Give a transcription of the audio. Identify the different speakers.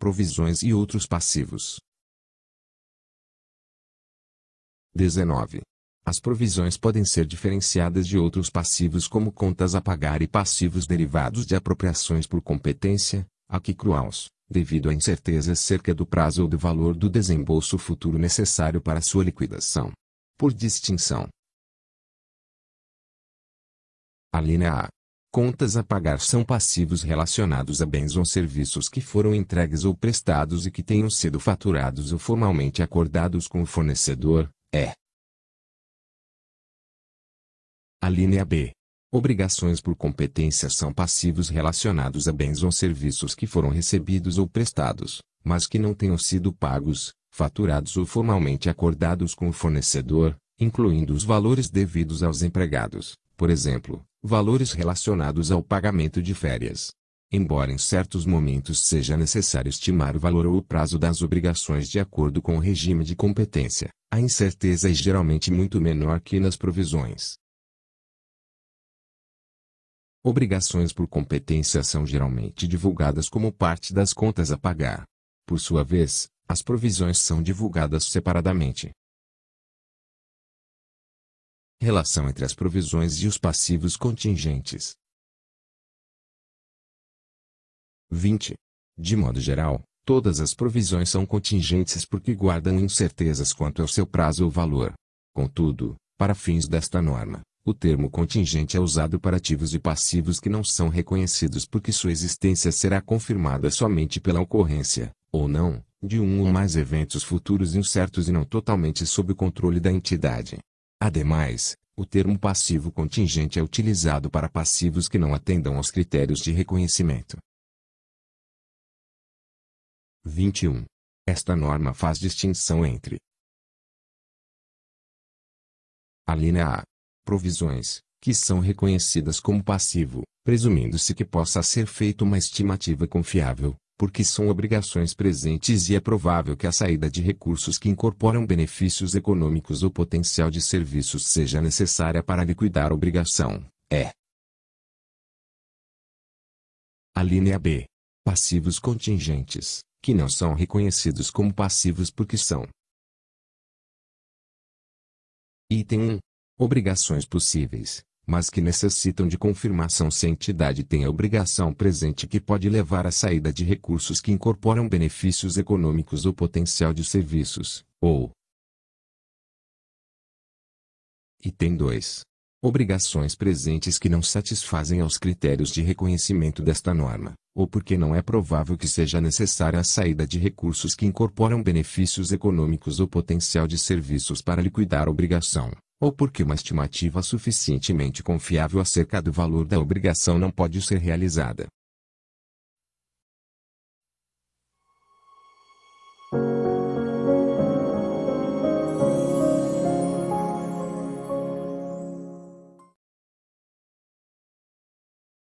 Speaker 1: provisões e outros passivos. 19. As provisões podem ser diferenciadas de outros passivos como contas a pagar e passivos derivados de apropriações por competência, aqui Cruaus, devido à incerteza acerca do prazo ou do valor do desembolso futuro necessário para sua liquidação. Por distinção. A linha A Contas a pagar são passivos relacionados a bens ou serviços que foram entregues ou prestados e que tenham sido faturados ou formalmente acordados com o fornecedor, é. A linha B. Obrigações por competência são passivos relacionados a bens ou serviços que foram recebidos ou prestados, mas que não tenham sido pagos, faturados ou formalmente acordados com o fornecedor, incluindo os valores devidos aos empregados, por exemplo, valores relacionados ao pagamento de férias. Embora em certos momentos seja necessário estimar o valor ou o prazo das obrigações de acordo com o regime de competência, a incerteza é geralmente muito menor que nas provisões. Obrigações por competência são geralmente divulgadas como parte das contas a pagar. Por sua vez, as provisões são divulgadas separadamente, Relação entre as provisões e os passivos contingentes. 20. De modo geral, todas as provisões são contingentes porque guardam incertezas quanto ao seu prazo ou valor. Contudo, para fins desta norma, o termo contingente é usado para ativos e passivos que não são reconhecidos porque sua existência será confirmada somente pela ocorrência, ou não, de um ou mais eventos futuros incertos e não totalmente sob o controle da entidade. Ademais, o termo passivo contingente é utilizado para passivos que não atendam aos critérios de reconhecimento. 21. Esta norma faz distinção entre a linha A. Provisões, que são reconhecidas como passivo, presumindo-se que possa ser feita uma estimativa confiável, porque são obrigações presentes e é provável que a saída de recursos que incorporam benefícios econômicos ou potencial de serviços seja necessária para liquidar a obrigação. É. A linha B. Passivos contingentes, que não são reconhecidos como passivos porque são. Item 1. Obrigações possíveis mas que necessitam de confirmação se a entidade tem a obrigação presente que pode levar à saída de recursos que incorporam benefícios econômicos ou potencial de serviços, ou. Item 2. Obrigações presentes que não satisfazem aos critérios de reconhecimento desta norma, ou porque não é provável que seja necessária a saída de recursos que incorporam benefícios econômicos ou potencial de serviços para liquidar a obrigação, ou porque uma estimativa suficientemente confiável acerca do valor da obrigação não pode ser realizada